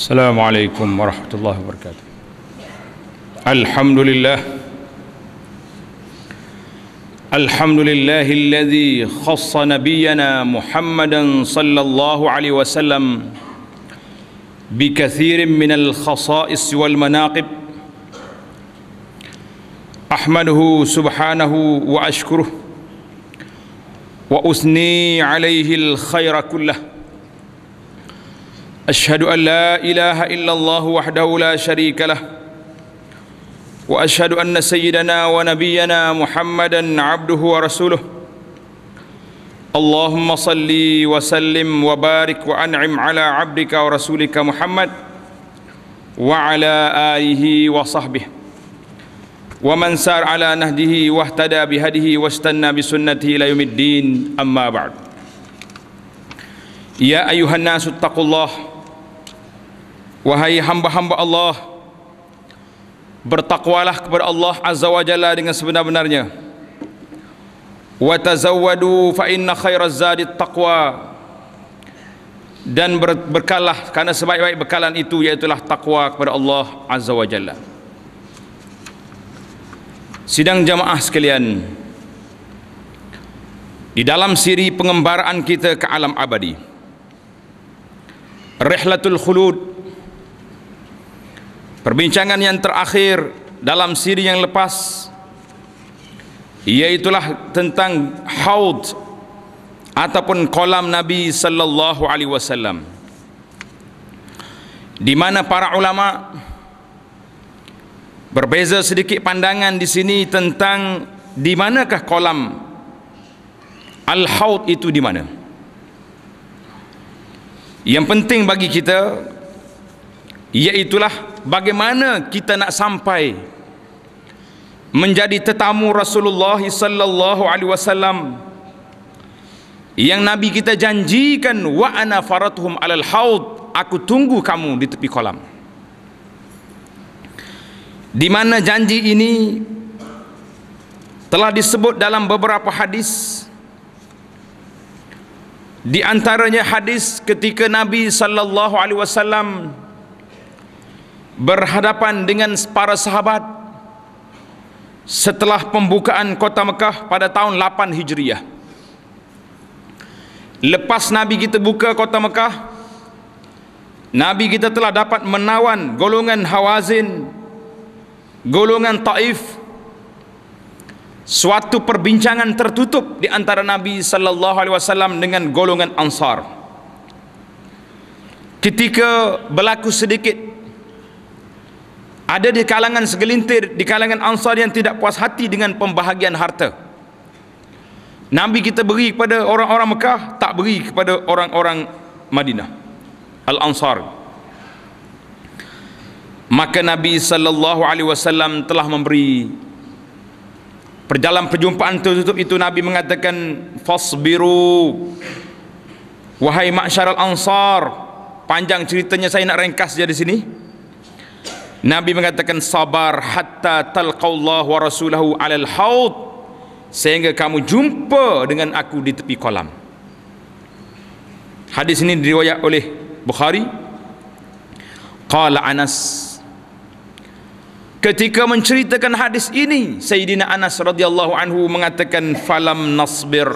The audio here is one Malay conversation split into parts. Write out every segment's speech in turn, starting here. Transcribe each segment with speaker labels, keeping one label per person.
Speaker 1: السلام عليكم ورحمة الله وبركاته الحمد لله الحمد لله الذي خص نبينا محمدا صلى الله عليه وسلم بكثير من الخصائص والمناقب أحمده سبحانه وأشكره وأثني عليه الخير كله أشهد أن لا إله إلا الله وحده لا شريك له وأشهد أن سيدنا ونبينا محمدا عبده ورسوله اللهم صل وسلم وبارك وأنعم على عبدك ورسولك محمد وعلى آله وصحبه ومن سار على نهده واهتدى بهده واستنى بسنته إلى يوم الدين أما بعد يا أيها الناس اتقوا الله Wahai hamba-hamba Allah Bertakwalah kepada Allah Azza wa Jalla dengan sebenar-benarnya Wa tazawwadu fa inna khaira zadi dan ber, berkalah karena sebaik-baik bekalan itu ialah takwa kepada Allah Azza Wajalla. Sidang jamaah sekalian, di dalam siri pengembaraan kita ke alam abadi, Rehlatul Khulud Perbincangan yang terakhir dalam siri yang lepas iaitulah tentang haud ataupun kolam Nabi sallallahu alaihi wasallam. Di mana para ulama berbeza sedikit pandangan di sini tentang di manakah kolam al-haud itu di mana? Yang penting bagi kita iaitulah bagaimana kita nak sampai menjadi tetamu Rasulullah sallallahu alaihi wasallam yang nabi kita janjikan wa ana faratuhum alal haud aku tunggu kamu di tepi kolam di mana janji ini telah disebut dalam beberapa hadis di antaranya hadis ketika nabi sallallahu alaihi wasallam berhadapan dengan para sahabat setelah pembukaan kota Mekah pada tahun 8 Hijriah. Lepas Nabi kita buka kota Mekah, Nabi kita telah dapat menawan golongan Hawazin, golongan Taif. Suatu perbincangan tertutup di antara Nabi sallallahu alaihi wasallam dengan golongan Ansar. Ketika berlaku sedikit ada di kalangan segelintir di kalangan Ansar yang tidak puas hati dengan pembahagian harta. Nabi kita beri kepada orang-orang Mekah, tak beri kepada orang-orang Madinah. Al-Ansar. Maka Nabi saw telah memberi perjalanan perjumpaan tertutup itu Nabi mengatakan fasbiru wahai al ansar panjang ceritanya saya nak ringkas saja di sini Nabi mengatakan sabar hatta talqau Allah wa rasulahu alal haud sehingga kamu jumpa dengan aku di tepi kolam. Hadis ini diriwayat oleh Bukhari. Qala Anas Ketika menceritakan hadis ini, Sayyidina Anas radhiyallahu anhu mengatakan falam nasbir.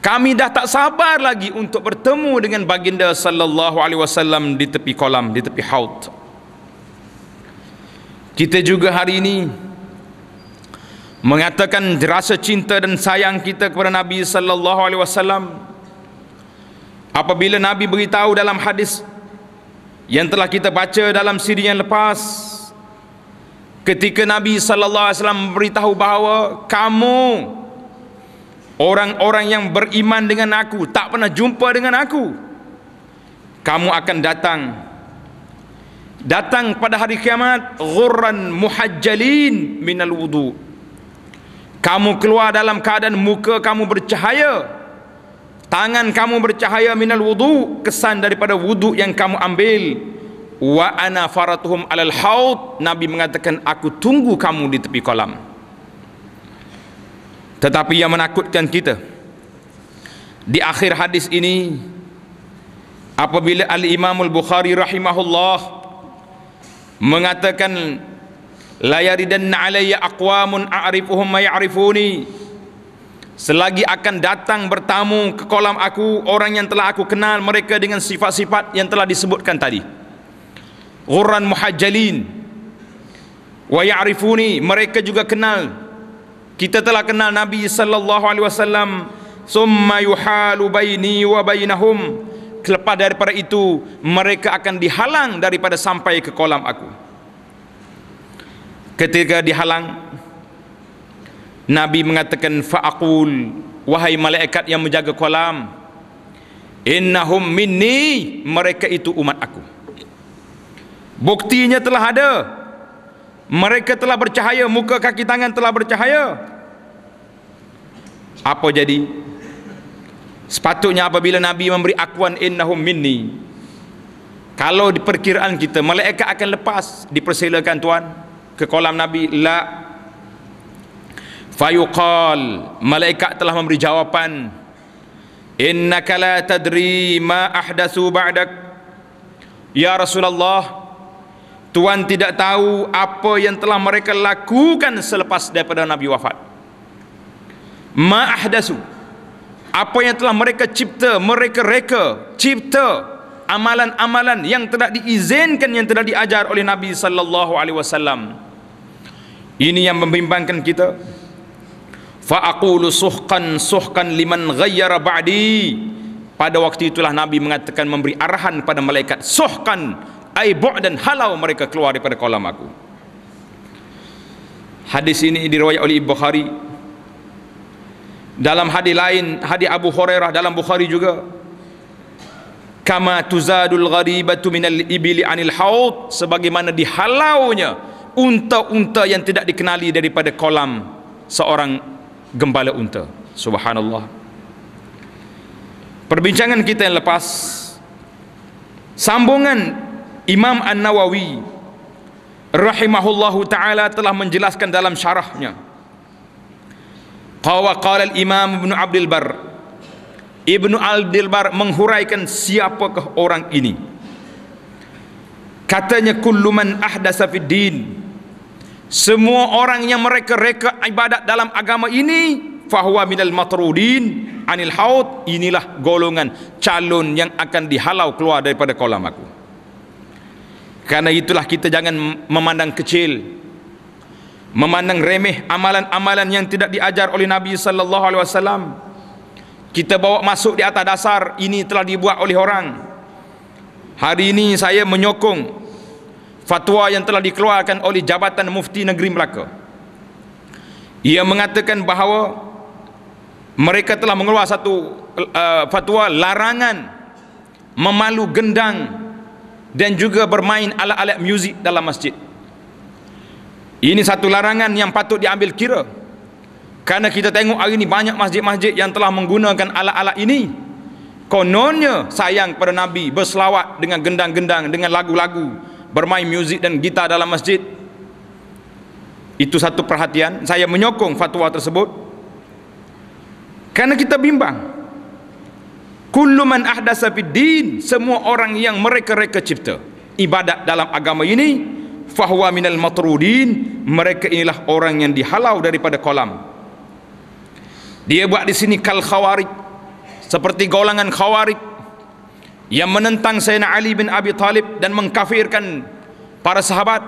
Speaker 1: Kami dah tak sabar lagi untuk bertemu dengan baginda sallallahu alaihi wasallam di tepi kolam, di tepi haud. Kita juga hari ini mengatakan rasa cinta dan sayang kita kepada Nabi sallallahu alaihi wasallam. Apabila Nabi beritahu dalam hadis yang telah kita baca dalam siri yang lepas ketika Nabi sallallahu alaihi wasallam beritahu bahawa kamu orang-orang yang beriman dengan aku tak pernah jumpa dengan aku kamu akan datang datang pada hari kiamat ghurran muhajjalin minal wudu kamu keluar dalam keadaan muka kamu bercahaya tangan kamu bercahaya minal wudu kesan daripada wudu yang kamu ambil wa ana faratuhum alal haud nabi mengatakan aku tunggu kamu di tepi kolam tetapi yang menakutkan kita di akhir hadis ini apabila al-imamul bukhari rahimahullah mengatakan layaridanna alayya aqwamun a'rifuhum ma ya'rifuni selagi akan datang bertamu ke kolam aku orang yang telah aku kenal mereka dengan sifat-sifat yang telah disebutkan tadi ghurran muhajjalin wa ya'rifuni mereka juga kenal kita telah kenal Nabi sallallahu alaihi wasallam summa yuhalu baini wa bainahum selepas daripada itu mereka akan dihalang daripada sampai ke kolam aku ketika dihalang Nabi mengatakan fa'akul wahai malaikat yang menjaga kolam innahum minni mereka itu umat aku buktinya telah ada mereka telah bercahaya muka kaki tangan telah bercahaya apa jadi jadi Sepatutnya apabila Nabi memberi akuan innahum minni. Kalau di perkiraan kita malaikat akan lepas dipersilakan tuan ke kolam Nabi la fayuqal malaikat telah memberi jawapan innaka la tadri ma ahdasu ba'dak ya rasulullah Tuhan tidak tahu apa yang telah mereka lakukan selepas daripada nabi wafat ma ahdasu apa yang telah mereka cipta, mereka reka cipta amalan-amalan yang tidak diizinkan yang tidak diajar oleh Nabi sallallahu alaihi wasallam. Ini yang membimbangkan kita. Fa aqulu suhkan suhqan liman ghayyara ba'di. Pada waktu itulah Nabi mengatakan memberi arahan kepada malaikat suhkan ai dan halau mereka keluar daripada kolam aku. Hadis ini diriwayatkan oleh Ibnu Bukhari dalam hadis lain hadis Abu Hurairah dalam Bukhari juga kama tuzadul gharibatu minal ibili anil haud sebagaimana dihalaunya unta-unta yang tidak dikenali daripada kolam seorang gembala unta subhanallah perbincangan kita yang lepas sambungan Imam An-Nawawi rahimahullahu taala telah menjelaskan dalam syarahnya Qawakala Imam Ibn Abdul Bar Ibn Abdul Bar menghuraikan siapakah orang ini Katanya kuluman man ahdasa Semua orang yang mereka reka ibadat dalam agama ini Fahuwa minal matrudin anil haut Inilah golongan calon yang akan dihalau keluar daripada kolam aku Karena itulah kita jangan memandang kecil memandang remeh amalan-amalan yang tidak diajar oleh Nabi sallallahu alaihi wasallam kita bawa masuk di atas dasar ini telah dibuat oleh orang hari ini saya menyokong fatwa yang telah dikeluarkan oleh Jabatan Mufti Negeri Melaka ia mengatakan bahawa mereka telah mengeluarkan satu uh, fatwa larangan memalu gendang dan juga bermain alat-alat muzik dalam masjid ini satu larangan yang patut diambil kira. Karena kita tengok hari ini banyak masjid-masjid yang telah menggunakan alat-alat ini. Kononnya sayang kepada Nabi berselawat dengan gendang-gendang, dengan lagu-lagu, bermain muzik dan gitar dalam masjid. Itu satu perhatian. Saya menyokong fatwa tersebut. Karena kita bimbang. Kullu man ahdasa fid semua orang yang mereka-reka cipta ibadat dalam agama ini fahuwa minal matrudin mereka inilah orang yang dihalau daripada kolam dia buat di sini kal khawarij seperti golongan khawarij yang menentang Sayyidina Ali bin Abi Talib dan mengkafirkan para sahabat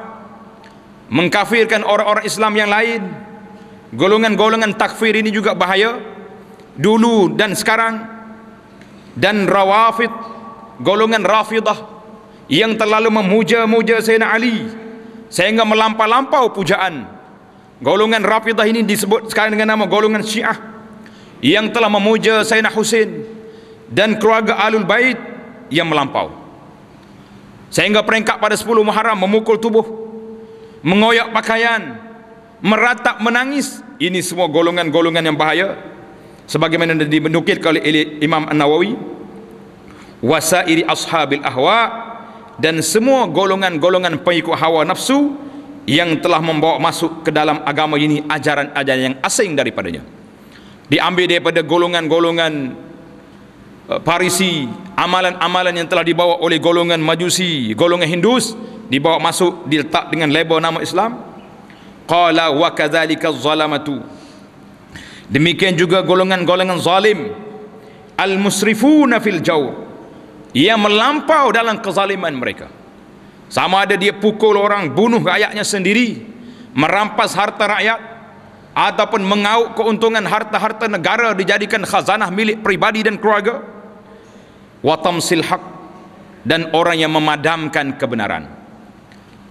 Speaker 1: mengkafirkan orang-orang Islam yang lain golongan-golongan takfir ini juga bahaya dulu dan sekarang dan rawafid golongan rafidah yang terlalu memuja-muja Sayyidina Ali sehingga melampau-lampau pujaan golongan rafidah ini disebut sekarang dengan nama golongan syiah yang telah memuja Sayyidina Husin dan keluarga Alul Bait yang melampau sehingga peringkat pada 10 Muharram memukul tubuh mengoyak pakaian meratap menangis ini semua golongan-golongan yang bahaya sebagaimana dinukilkan oleh Imam An-Nawawi wasairi ashabil ahwa' dan semua golongan-golongan pengikut hawa nafsu yang telah membawa masuk ke dalam agama ini ajaran-ajaran yang asing daripadanya diambil daripada golongan-golongan eh, parisi amalan-amalan yang telah dibawa oleh golongan majusi golongan hindus dibawa masuk diletak dengan label nama Islam qala wa kadzalika zalamatu demikian juga golongan-golongan zalim al musrifuna fil jawr yang melampau dalam kezaliman mereka sama ada dia pukul orang bunuh rakyatnya sendiri merampas harta rakyat ataupun mengauk keuntungan harta-harta negara dijadikan khazanah milik pribadi dan keluarga watam silhaq dan orang yang memadamkan kebenaran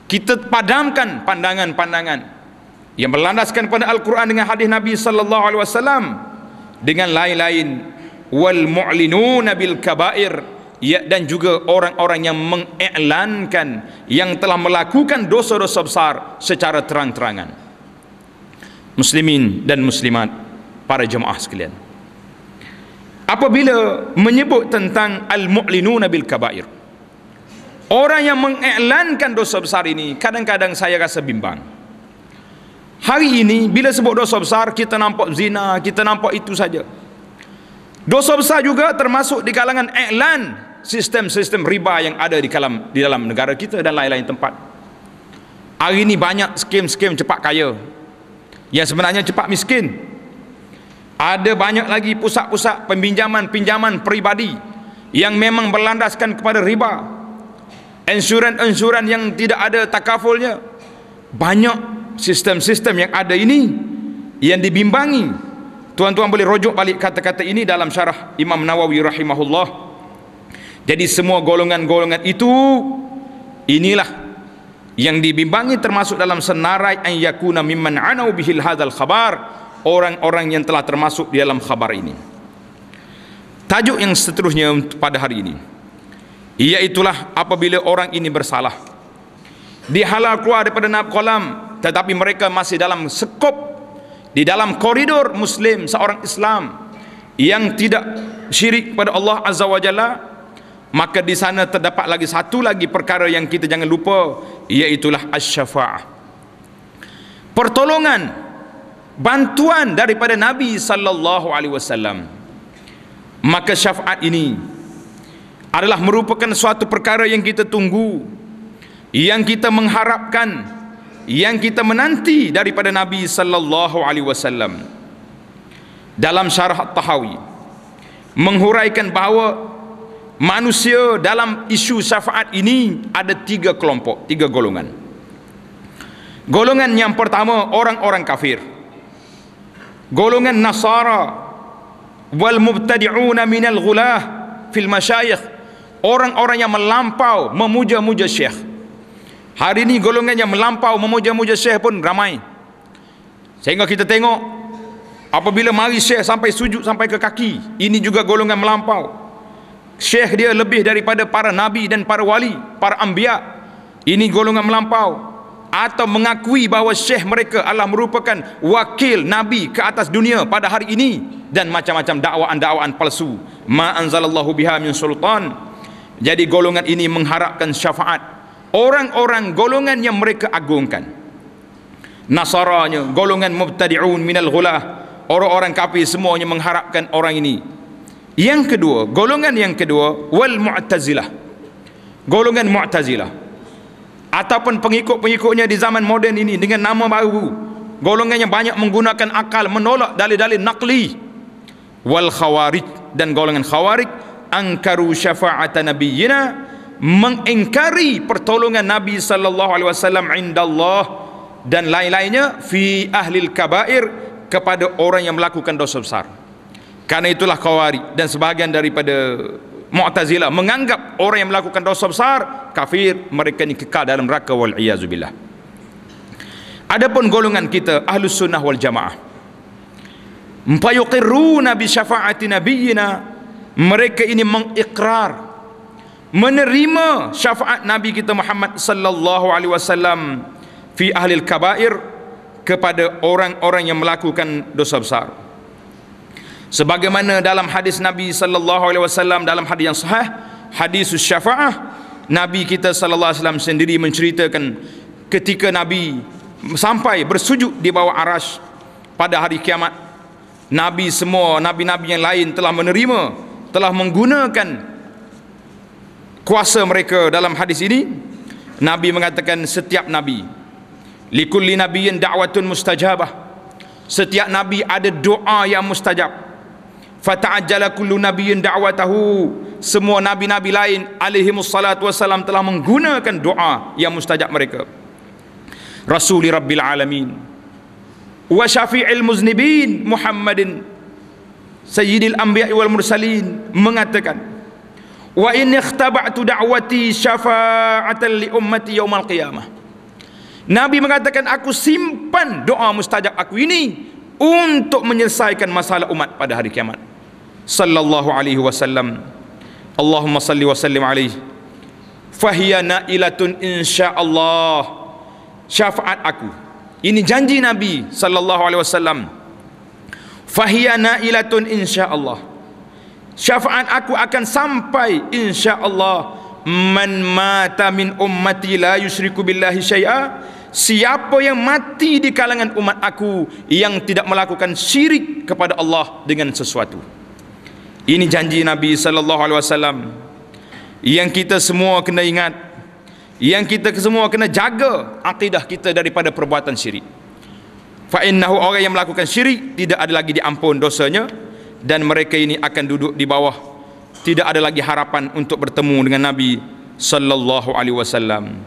Speaker 1: kita padamkan pandangan-pandangan yang berlandaskan pada Al-Quran dengan hadis Nabi sallallahu alaihi wasallam dengan lain-lain wal mu'linuna bil kaba'ir ya, dan juga orang-orang yang mengiklankan yang telah melakukan dosa-dosa besar secara terang-terangan muslimin dan muslimat para jemaah sekalian apabila menyebut tentang al-mu'linuna bil kabair orang yang mengiklankan dosa besar ini kadang-kadang saya rasa bimbang hari ini bila sebut dosa besar kita nampak zina kita nampak itu saja dosa besar juga termasuk di kalangan iklan sistem-sistem riba yang ada di dalam di dalam negara kita dan lain-lain tempat. Hari ini banyak skim-skim cepat kaya yang sebenarnya cepat miskin. Ada banyak lagi pusat-pusat pinjaman-pinjaman peribadi yang memang berlandaskan kepada riba. Insurans-insurans yang tidak ada takafulnya. Banyak sistem-sistem yang ada ini yang dibimbangi. Tuan-tuan boleh rujuk balik kata-kata ini dalam syarah Imam Nawawi rahimahullah. Jadi semua golongan-golongan itu inilah yang dibimbangi termasuk dalam senarai an yakuna mimman anau bihil hadzal khabar orang-orang yang telah termasuk di dalam khabar ini. Tajuk yang seterusnya pada hari ini ialah apabila orang ini bersalah dihalau keluar daripada nab kolam tetapi mereka masih dalam sekop di dalam koridor muslim seorang Islam yang tidak syirik kepada Allah Azza wajalla maka di sana terdapat lagi satu lagi perkara yang kita jangan lupa iaitulah asy-syafa'ah pertolongan bantuan daripada Nabi sallallahu alaihi wasallam maka syafaat ini adalah merupakan suatu perkara yang kita tunggu yang kita mengharapkan yang kita menanti daripada Nabi sallallahu alaihi wasallam dalam syarah at-tahawi menghuraikan bahawa manusia dalam isu syafaat ini ada tiga kelompok, tiga golongan. Golongan yang pertama orang-orang kafir. Golongan Nasara wal mubtadi'un min al fil masyayikh. Orang-orang yang melampau memuja-muja syekh. Hari ini golongan yang melampau memuja-muja syekh pun ramai. Sehingga kita tengok apabila mari syekh sampai sujud sampai ke kaki, ini juga golongan melampau. Syekh dia lebih daripada para nabi dan para wali, para ambia. Ini golongan melampau atau mengakui bahawa syekh mereka adalah merupakan wakil nabi ke atas dunia pada hari ini dan macam-macam dakwaan-dakwaan palsu. Ma anzalallahu biha min sultan. Jadi golongan ini mengharapkan syafaat orang-orang golongan yang mereka agungkan. Nasaranya, golongan mubtadi'un minal ghulah. Orang-orang kafir semuanya mengharapkan orang ini yang kedua, golongan yang kedua wal mu'tazilah. Golongan mu'tazilah ataupun pengikut-pengikutnya di zaman moden ini dengan nama baru. Golongan yang banyak menggunakan akal menolak dalil-dalil naqli wal khawarij dan golongan khawarij angkaru syafa'at nabiyyina mengingkari pertolongan Nabi sallallahu alaihi wasallam indallah dan lain-lainnya fi ahli al-kaba'ir kepada orang yang melakukan dosa besar. Karena itulah Khawari dan sebahagian daripada Mu'tazilah menganggap orang yang melakukan dosa besar kafir mereka ini kekal dalam raka wal iazubillah. Adapun golongan kita ahlu Sunnah wal Jamaah. Mayuqirruna nabi syafaati nabiyyina mereka ini mengikrar menerima syafaat nabi kita Muhammad sallallahu alaihi wasallam fi ahli al-kabair kepada orang-orang yang melakukan dosa besar sebagaimana dalam hadis Nabi sallallahu alaihi wasallam dalam hadis yang sahih hadis syafaah Nabi kita sallallahu alaihi wasallam sendiri menceritakan ketika Nabi sampai bersujud di bawah arasy pada hari kiamat Nabi semua nabi-nabi yang lain telah menerima telah menggunakan kuasa mereka dalam hadis ini Nabi mengatakan setiap nabi likulli nabiyyin da'watun mustajabah setiap nabi ada doa yang mustajab fata'ajjala kullu nabiyyin da'watahu semua nabi-nabi lain alaihi wassalatu wassalam telah menggunakan doa yang mustajab mereka rasuli rabbil alamin wa syafi'il muznibin muhammadin sayyidil anbiya wal mursalin mengatakan wa in ikhtaba'tu da'wati syafa'atan li ummati yaumal qiyamah Nabi mengatakan aku simpan doa mustajab aku ini untuk menyelesaikan masalah umat pada hari kiamat sallallahu alaihi wasallam Allahumma salli wa sallim alaihi fahiya nailatun insyaallah syafaat aku ini janji nabi sallallahu alaihi wasallam fahiya nailatun insyaallah syafaat aku akan sampai insyaallah man mata min ummati la yusyriku billahi syai'a siapa yang mati di kalangan umat aku yang tidak melakukan syirik kepada Allah dengan sesuatu ini janji Nabi sallallahu alaihi wasallam yang kita semua kena ingat yang kita semua kena jaga akidah kita daripada perbuatan syirik. Fa innahu orang yang melakukan syirik tidak ada lagi diampun dosanya dan mereka ini akan duduk di bawah tidak ada lagi harapan untuk bertemu dengan Nabi sallallahu alaihi wasallam.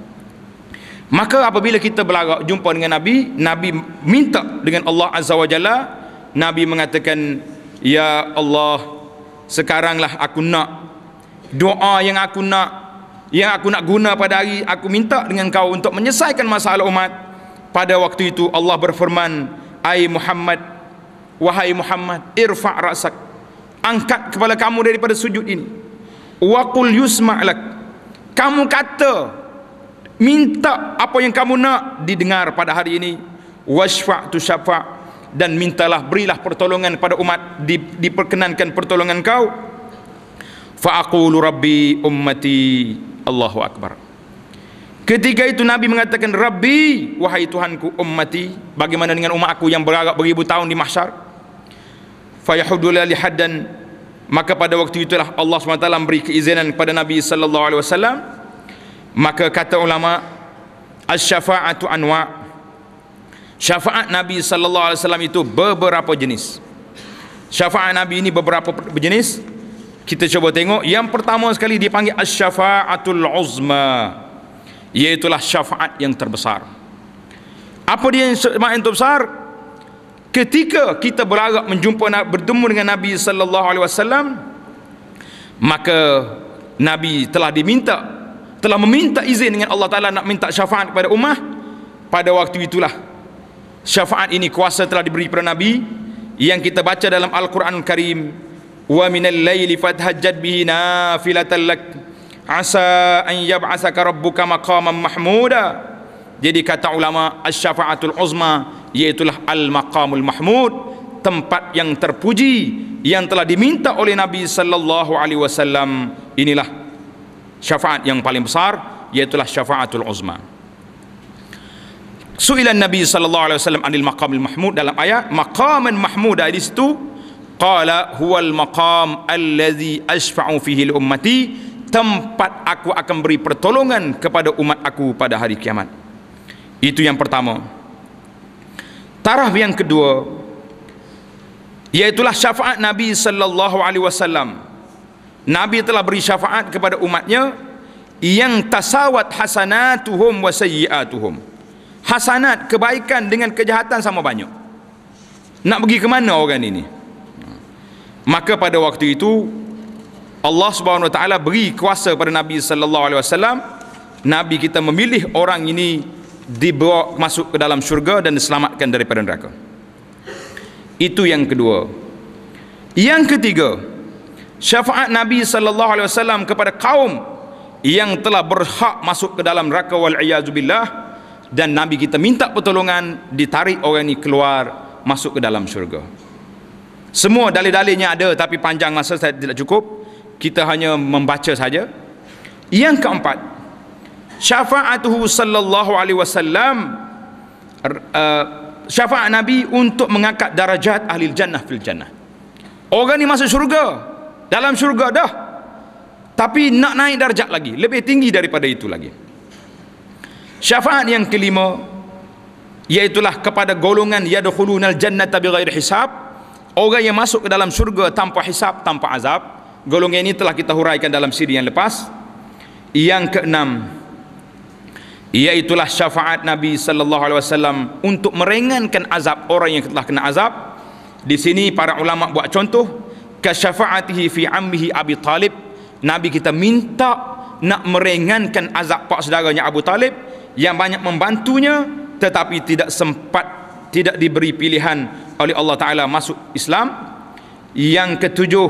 Speaker 1: Maka apabila kita berlagak jumpa dengan Nabi, Nabi minta dengan Allah Azza wa Jalla, Nabi mengatakan ya Allah sekaranglah aku nak doa yang aku nak yang aku nak guna pada hari aku minta dengan kau untuk menyelesaikan masalah umat pada waktu itu Allah berfirman ai Muhammad wahai Muhammad irfa rasak angkat kepala kamu daripada sujud ini wa qul yusma'lak kamu kata minta apa yang kamu nak didengar pada hari ini wasfa tu syafa' dan mintalah berilah pertolongan pada umat di, diperkenankan pertolongan kau fa aqulu rabbi ummati Allahu akbar ketika itu nabi mengatakan rabbi wahai tuhanku ummati bagaimana dengan umat aku yang berharap beribu tahun di mahsyar fa yahuddu li haddan maka pada waktu itulah Allah SWT beri keizinan kepada Nabi sallallahu alaihi wasallam maka kata ulama asy-syafa'atu anwa' syafaat Nabi sallallahu alaihi wasallam itu beberapa jenis. Syafaat Nabi ini beberapa jenis. Kita cuba tengok yang pertama sekali dipanggil asy-syafaatul uzma. Iaitulah syafaat yang terbesar. Apa dia yang makna terbesar? Ketika kita berharap menjumpa bertemu dengan Nabi sallallahu alaihi wasallam maka Nabi telah diminta telah meminta izin dengan Allah Taala nak minta syafaat kepada umat pada waktu itulah syafaat ini kuasa telah diberi kepada Nabi yang kita baca dalam Al-Quranul Karim wa minal layli fathajjad bihi nafilatan lak asa an yab'asaka rabbuka maqaman mahmuda jadi kata ulama asy-syafa'atul uzma iaitulah al-maqamul mahmud tempat yang terpuji yang telah diminta oleh Nabi sallallahu alaihi wasallam inilah syafaat yang paling besar iaitulah syafa'atul uzma Su'ilan Nabi sallallahu alaihi wasallam anil maqamil mahmud dalam ayat maqaman mahmud di situ qala huwal maqam allazi asfa'u fihi ummati tempat aku akan beri pertolongan kepada umat aku pada hari kiamat. Itu yang pertama. Taraf yang kedua iaitu syafaat Nabi sallallahu alaihi wasallam. Nabi telah beri syafaat kepada umatnya yang tasawat hasanatuhum wa sayyiatuhum hasanat kebaikan dengan kejahatan sama banyak nak pergi ke mana orang ini maka pada waktu itu Allah Subhanahu Wa Taala beri kuasa pada Nabi sallallahu alaihi wasallam Nabi kita memilih orang ini dibawa masuk ke dalam syurga dan diselamatkan daripada neraka itu yang kedua yang ketiga syafaat Nabi sallallahu alaihi wasallam kepada kaum yang telah berhak masuk ke dalam neraka wal iazubillah billah dan Nabi kita minta pertolongan ditarik orang ini keluar masuk ke dalam syurga semua dalil-dalilnya ada tapi panjang masa saya tidak cukup kita hanya membaca saja yang keempat syafa'atuhu sallallahu alaihi wasallam uh, syafa'at Nabi untuk mengangkat darajat ahli jannah fil jannah orang ini masuk syurga dalam syurga dah tapi nak naik darjat lagi lebih tinggi daripada itu lagi syafaat yang kelima iaitulah kepada golongan yadkhulunal jannata bighairi hisab orang yang masuk ke dalam syurga tanpa hisab tanpa azab golongan ini telah kita huraikan dalam siri yang lepas yang keenam iaitulah syafaat Nabi sallallahu alaihi wasallam untuk meringankan azab orang yang telah kena azab di sini para ulama buat contoh kasyafaatihi fi ammihi Abi Talib Nabi kita minta nak meringankan azab pak saudaranya Abu Talib yang banyak membantunya tetapi tidak sempat tidak diberi pilihan oleh Allah Ta'ala masuk Islam yang ketujuh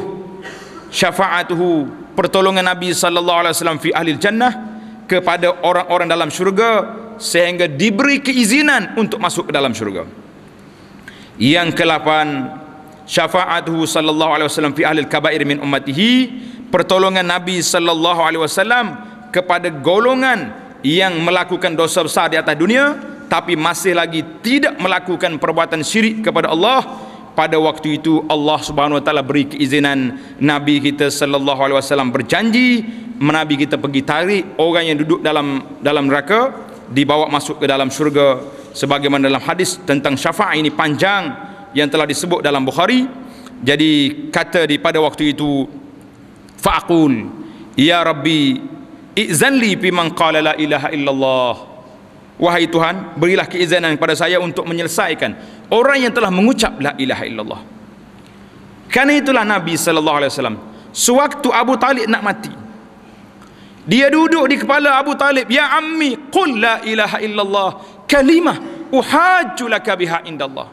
Speaker 1: syafa'atuhu pertolongan Nabi Sallallahu Alaihi Wasallam fi ahli jannah kepada orang-orang dalam syurga sehingga diberi keizinan untuk masuk ke dalam syurga yang kelapan syafa'atuhu sallallahu alaihi wasallam fi ahli kabair min ummatihi pertolongan Nabi sallallahu alaihi wasallam kepada golongan yang melakukan dosa besar di atas dunia tapi masih lagi tidak melakukan perbuatan syirik kepada Allah pada waktu itu Allah Subhanahu wa taala beri keizinan Nabi kita sallallahu alaihi wasallam berjanji menabi kita pergi tarik orang yang duduk dalam dalam neraka dibawa masuk ke dalam syurga sebagaimana dalam hadis tentang syafaat ini panjang yang telah disebut dalam Bukhari jadi kata di pada waktu itu faqul ya rabbi izanli biman qala la ilaha illallah wahai tuhan berilah keizinan kepada saya untuk menyelesaikan orang yang telah mengucap la ilaha illallah karena itulah nabi sallallahu alaihi wasallam sewaktu abu talib nak mati dia duduk di kepala abu talib ya ammi qul la ilaha illallah kalimah uhajjulaka biha indallah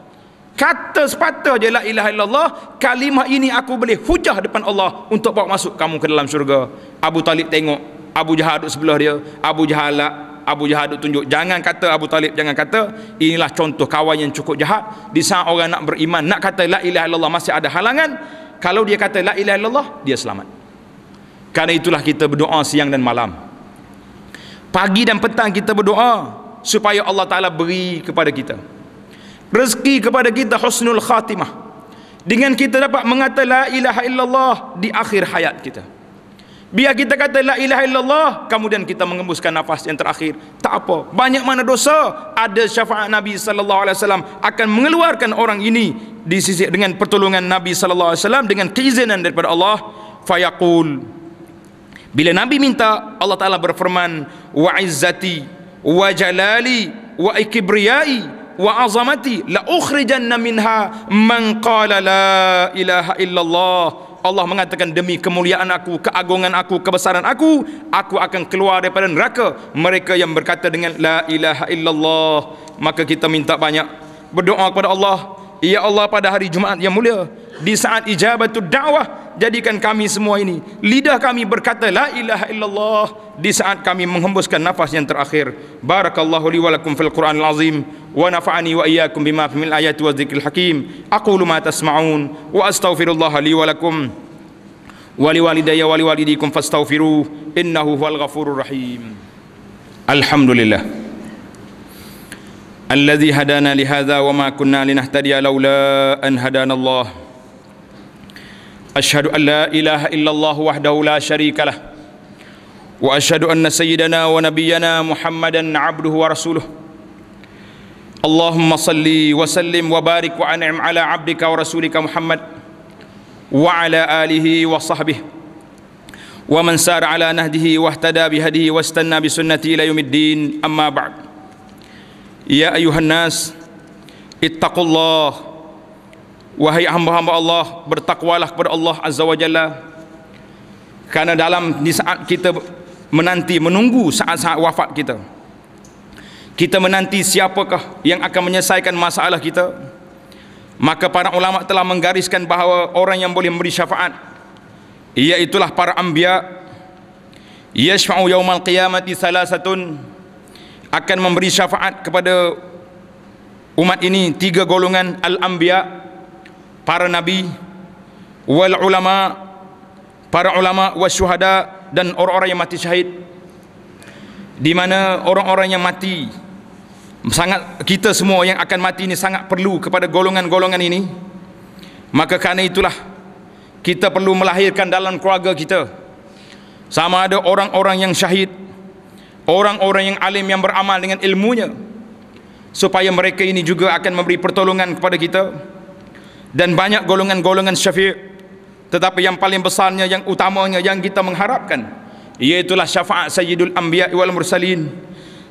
Speaker 1: kata sepatah je la ilaha illallah kalimah ini aku boleh hujah depan Allah untuk bawa masuk kamu ke dalam syurga Abu Talib tengok Abu Jahal duduk sebelah dia Abu Jahal lah, Abu Jahal duduk tunjuk jangan kata Abu Talib jangan kata inilah contoh kawan yang cukup jahat di saat orang nak beriman nak kata la ilaha illallah masih ada halangan kalau dia kata la ilaha illallah dia selamat kerana itulah kita berdoa siang dan malam pagi dan petang kita berdoa supaya Allah Ta'ala beri kepada kita rezeki kepada kita husnul khatimah dengan kita dapat mengata la ilaha illallah di akhir hayat kita Biar kita kata la ilaha illallah kemudian kita mengembuskan nafas yang terakhir. Tak apa. Banyak mana dosa ada syafaat Nabi sallallahu alaihi wasallam akan mengeluarkan orang ini di sisi dengan pertolongan Nabi sallallahu alaihi wasallam dengan keizinan daripada Allah fayaqul Bila Nabi minta Allah Taala berfirman wa izzati wa jalali wa ikibriyai wa azamati la ukhrijanna minha man qala la ilaha illallah Allah mengatakan demi kemuliaan aku, keagungan aku, kebesaran aku, aku akan keluar daripada neraka mereka yang berkata dengan la ilaha illallah. Maka kita minta banyak berdoa kepada Allah. Ya Allah pada hari Jumaat yang mulia, di saat ijabatul da'wah jadikan kami semua ini lidah kami berkata la ilaha illallah di saat kami menghembuskan nafas yang terakhir barakallahu li walakum fil quran Al azim wa nafa'ani wa iyyakum bima fi ayati wa dzikril hakim aqulu ma tasma'un wa astaghfirullah li walakum wa li walidayya wa li walidikum fastaghfiru innahu huwal ghafurur rahim alhamdulillah alladhi hadana li hadha wa ma kunna linahtadiya laula an hadana allah أشهد أن لا إله إلا الله وحده لا شريك له وأشهد أن سيدنا ونبينا محمدا عبده ورسوله اللهم صل وسلم وبارك وأنعم على عبدك ورسولك محمد وعلى آله وصحبه ومن سار على نهده واهتدى بهديه واستنى بسنته إلى يوم الدين أما بعد يا أيها الناس اتقوا الله Wahai hamba-hamba Allah, bertakwalah kepada Allah Azza wa Jalla. Karena dalam di saat kita menanti, menunggu saat-saat wafat kita. Kita menanti siapakah yang akan menyelesaikan masalah kita. Maka para ulama telah menggariskan bahawa orang yang boleh memberi syafaat ialah para anbiya yashfa'u yaumal qiyamati salasatun akan memberi syafaat kepada umat ini tiga golongan al-anbiya' para nabi wal ulama para ulama wasyuhada dan orang-orang yang mati syahid di mana orang-orang yang mati sangat kita semua yang akan mati ini sangat perlu kepada golongan-golongan ini maka kerana itulah kita perlu melahirkan dalam keluarga kita sama ada orang-orang yang syahid orang-orang yang alim yang beramal dengan ilmunya supaya mereka ini juga akan memberi pertolongan kepada kita dan banyak golongan-golongan syafi' tetapi yang paling besarnya yang utamanya yang kita mengharapkan iaitulah syafaat sayyidul anbiya wal mursalin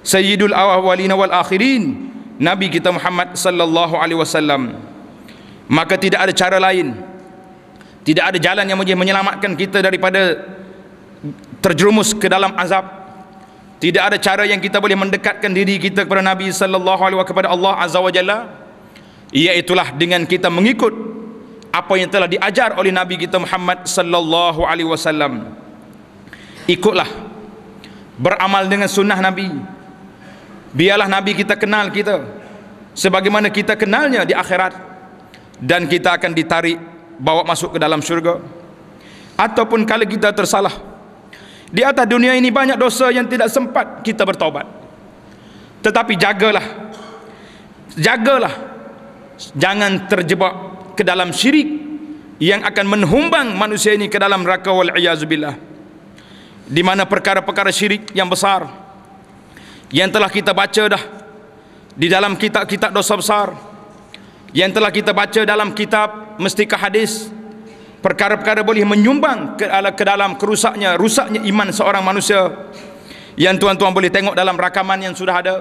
Speaker 1: sayyidul awwalin wal akhirin nabi kita Muhammad sallallahu alaihi wasallam maka tidak ada cara lain tidak ada jalan yang boleh menyelamatkan kita daripada terjerumus ke dalam azab tidak ada cara yang kita boleh mendekatkan diri kita kepada nabi sallallahu alaihi wasallam kepada Allah azza wajalla iaitulah dengan kita mengikut apa yang telah diajar oleh Nabi kita Muhammad sallallahu alaihi wasallam. Ikutlah beramal dengan sunnah Nabi. Biarlah Nabi kita kenal kita sebagaimana kita kenalnya di akhirat dan kita akan ditarik bawa masuk ke dalam syurga ataupun kalau kita tersalah di atas dunia ini banyak dosa yang tidak sempat kita bertobat tetapi jagalah jagalah jangan terjebak ke dalam syirik yang akan menhumbang manusia ini ke dalam raka wal iazubillah di mana perkara-perkara syirik yang besar yang telah kita baca dah di dalam kitab-kitab dosa besar yang telah kita baca dalam kitab mestika hadis perkara-perkara boleh menyumbang ke, ke dalam kerusaknya rusaknya iman seorang manusia yang tuan-tuan boleh tengok dalam rakaman yang sudah ada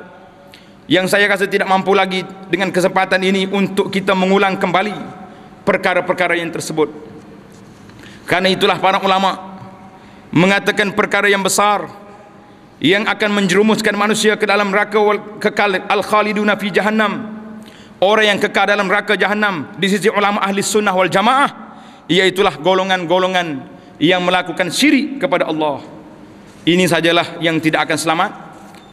Speaker 1: yang saya rasa tidak mampu lagi dengan kesempatan ini untuk kita mengulang kembali perkara-perkara yang tersebut karena itulah para ulama mengatakan perkara yang besar yang akan menjerumuskan manusia ke dalam neraka kekal al-khaliduna fi jahannam orang yang kekal dalam raka jahannam di sisi ulama ahli sunnah wal jamaah iaitulah golongan-golongan yang melakukan syirik kepada Allah ini sajalah yang tidak akan selamat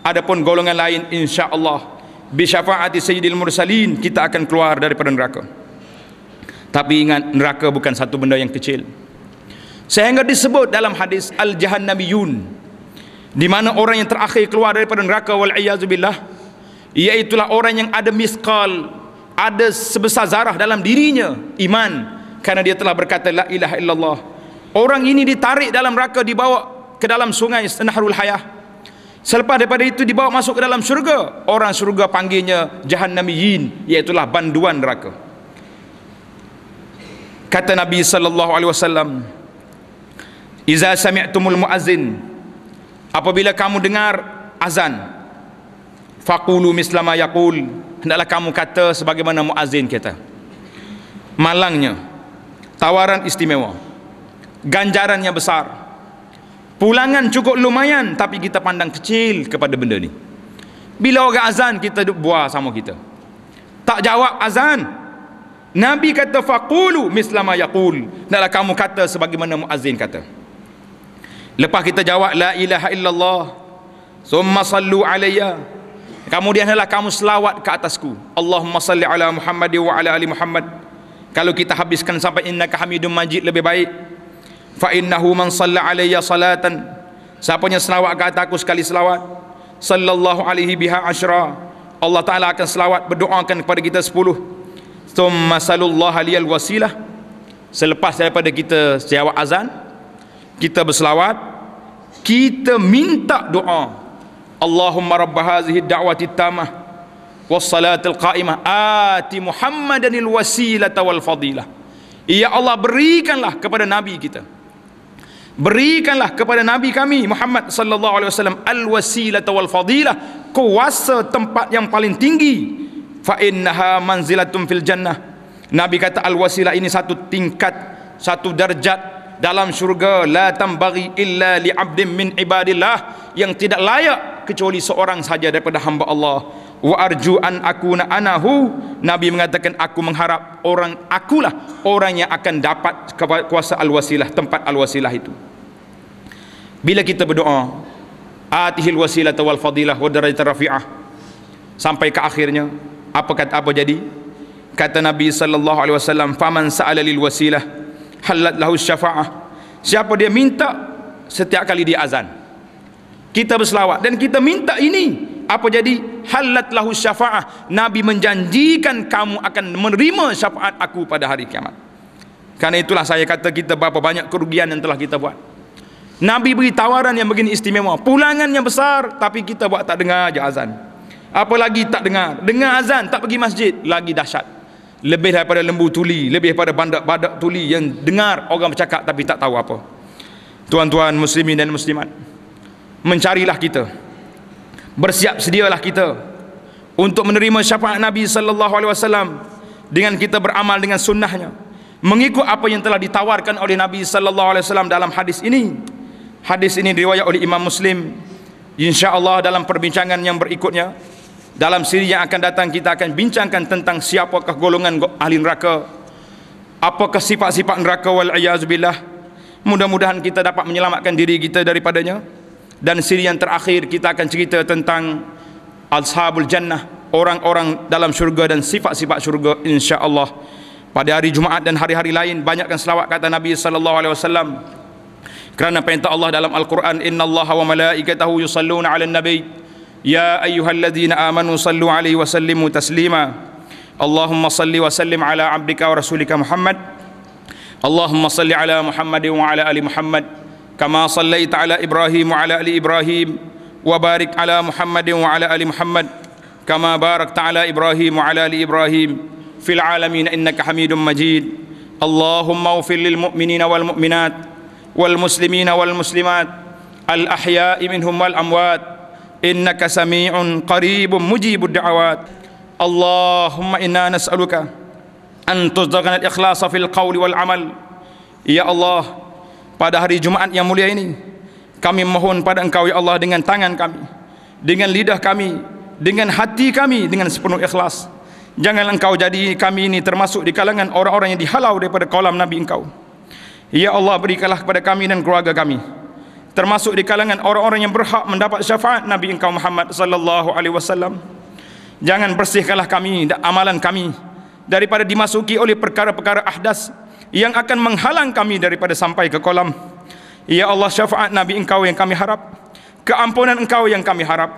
Speaker 1: Adapun golongan lain insya-Allah bi syafaati sayyidil mursalin kita akan keluar daripada neraka. Tapi ingat neraka bukan satu benda yang kecil. Sehingga disebut dalam hadis al jahannamiyun di mana orang yang terakhir keluar daripada neraka wal iyazu billah ialah orang yang ada misqal ada sebesar zarah dalam dirinya iman kerana dia telah berkata la ilaha illallah orang ini ditarik dalam neraka dibawa ke dalam sungai senahrul hayah Selepas daripada itu dibawa masuk ke dalam syurga. Orang syurga panggilnya Jahannamiyin. Iaitulah banduan neraka. Kata Nabi Sallallahu Alaihi SAW. Iza sami'atumul mu'azin. Apabila kamu dengar azan. Fakulu mislama yakul. Hendaklah kamu kata sebagaimana mu'azin kita. Malangnya. Tawaran istimewa. Ganjaran yang Besar Pulangan cukup lumayan tapi kita pandang kecil kepada benda ni. Bila orang azan kita duk buah sama kita. Tak jawab azan. Nabi kata faqulu mislama yaqul. Hendaklah kamu kata sebagaimana muazin kata. Lepas kita jawab la ilaha illallah summa sallu alayya. Kemudian hendaklah kamu selawat ke atasku. Allahumma salli ala Muhammad wa ala ali Muhammad. Kalau kita habiskan sampai innaka hamidum majid lebih baik fa innahu man salla alayya salatan siapanya selawat ke aku sekali selawat sallallahu alaihi biha asyra Allah taala akan selawat berdoakan kepada kita 10 thumma sallallahu alial wasilah selepas daripada kita jawab azan kita berselawat kita minta doa Allahumma rabb hadhihi ad-da'wati tamah was-salati al-qa'imah ati Muhammadanil wasilata wal fadilah ya Allah berikanlah kepada nabi kita berikanlah kepada nabi kami Muhammad sallallahu alaihi wasallam al wasilah wal fadilah kuasa tempat yang paling tinggi fa innaha manzilatun fil jannah nabi kata al wasilah ini satu tingkat satu darjat dalam syurga la tambaghi illa li abdin min ibadillah yang tidak layak kecuali seorang saja daripada hamba Allah wa arju an akuna anahu nabi mengatakan aku mengharap orang akulah orang yang akan dapat kuasa al wasilah tempat al wasilah itu bila kita berdoa atihil wasilah wal fadilah wa darajat rafi'ah sampai ke akhirnya apa kata apa jadi kata nabi sallallahu alaihi wasallam faman sa'ala lil wasilah halat lahu syafa'ah siapa dia minta setiap kali dia azan kita berselawat dan kita minta ini apa jadi halatlahu syafaah nabi menjanjikan kamu akan menerima syafaat aku pada hari kiamat karena itulah saya kata kita berapa banyak kerugian yang telah kita buat nabi beri tawaran yang begini istimewa pulangan yang besar tapi kita buat tak dengar aja azan apalagi tak dengar dengar azan tak pergi masjid lagi dahsyat lebih daripada lembu tuli lebih daripada bandak bandak tuli yang dengar orang bercakap tapi tak tahu apa tuan-tuan muslimin dan muslimat mencarilah kita bersiap sedialah kita untuk menerima syafaat Nabi sallallahu alaihi wasallam dengan kita beramal dengan sunnahnya mengikut apa yang telah ditawarkan oleh Nabi sallallahu alaihi wasallam dalam hadis ini hadis ini diriwayat oleh Imam Muslim insyaallah dalam perbincangan yang berikutnya dalam siri yang akan datang kita akan bincangkan tentang siapakah golongan ahli neraka apakah sifat-sifat neraka wal iazbillah mudah-mudahan kita dapat menyelamatkan diri kita daripadanya dan siri yang terakhir kita akan cerita tentang al ashabul jannah orang-orang dalam syurga dan sifat-sifat syurga insya-Allah pada hari Jumaat dan hari-hari lain banyakkan selawat kata Nabi sallallahu alaihi wasallam kerana perintah Allah dalam Al-Quran innallaha wa malaikatahu yusalluna 'alan nabi ya ayyuhalladzina amanu sallu 'alaihi wa sallimu taslima Allahumma salli wa sallim 'ala 'abdika wa rasulika Muhammad Allahumma salli 'ala Muhammadin wa 'ala ali Muhammad كما صليت على إبراهيم وعلى آل إبراهيم وبارك على محمد وعلى آل محمد كما باركت على إبراهيم وعلى آل إبراهيم في العالمين إنك حميد مجيد اللهم اغفر للمؤمنين والمؤمنات والمسلمين والمسلمات الأحياء منهم والأموات إنك سميع قريب مجيب الدعوات اللهم إنا نسألك أن تصدقنا الإخلاص في القول والعمل يا الله pada hari Jumaat yang mulia ini kami mohon pada engkau ya Allah dengan tangan kami dengan lidah kami dengan hati kami dengan sepenuh ikhlas jangan engkau jadi kami ini termasuk di kalangan orang-orang yang dihalau daripada kolam Nabi engkau ya Allah berikanlah kepada kami dan keluarga kami termasuk di kalangan orang-orang yang berhak mendapat syafaat Nabi engkau Muhammad sallallahu alaihi wasallam jangan bersihkanlah kami dan amalan kami daripada dimasuki oleh perkara-perkara ahdas yang akan menghalang kami daripada sampai ke kolam. Ya Allah syafaat Nabi engkau yang kami harap. Keampunan engkau yang kami harap.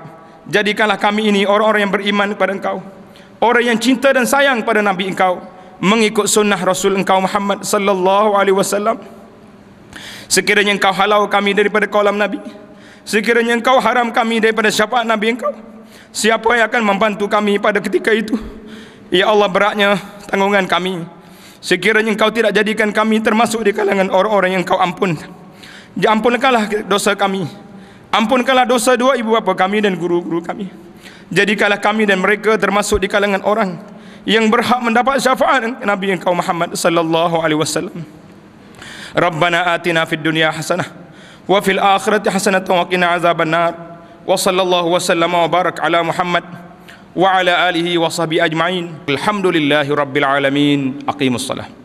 Speaker 1: Jadikanlah kami ini orang-orang yang beriman kepada engkau. Orang yang cinta dan sayang pada Nabi engkau. Mengikut sunnah Rasul engkau Muhammad sallallahu alaihi wasallam. Sekiranya engkau halau kami daripada kolam Nabi. Sekiranya engkau haram kami daripada syafaat Nabi engkau. Siapa yang akan membantu kami pada ketika itu? Ya Allah beratnya tanggungan kami. Sekiranya engkau tidak jadikan kami termasuk di kalangan orang-orang yang engkau ampun Ampunkanlah dosa kami Ampunkanlah dosa dua ibu bapa kami dan guru-guru kami Jadikanlah kami dan mereka termasuk di kalangan orang Yang berhak mendapat syafaat Nabi yang kau Muhammad sallallahu alaihi wasallam. Rabbana atina fid dunya hasanah Wa fil akhirati hasanah Wa qina azab an-nar Wa sallallahu wa wa barak ala Muhammad وعلى آله وصحبه أجمعين الحمد لله رب العالمين أقيموا الصلاة